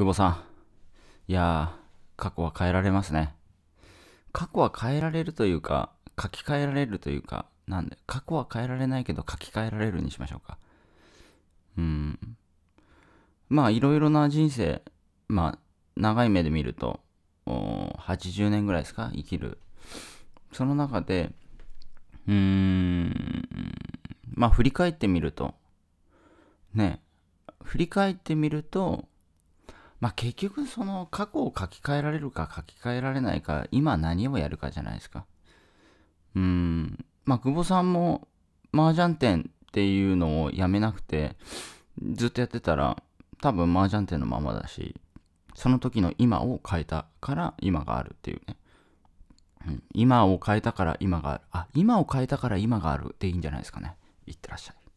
久保さん。いやー、過去は変えられますね。過去は変えられるというか、書き換えられるというか、なんで、過去は変えられないけど書き換えられるにしましょうか。うん。まあ、いろいろな人生、まあ、長い目で見ると、80年ぐらいですか生きる。その中で、うーん、まあ振り返ってみると、ね、振り返ってみると、まあ、結局その過去を書き換えられるか書き換えられないか今何をやるかじゃないですかうんまあ久保さんも麻雀店っていうのをやめなくてずっとやってたら多分麻雀店のままだしその時の今を変えたから今があるっていうね、うん、今を変えたから今があるあ今を変えたから今があるでいいんじゃないですかねいってらっしゃい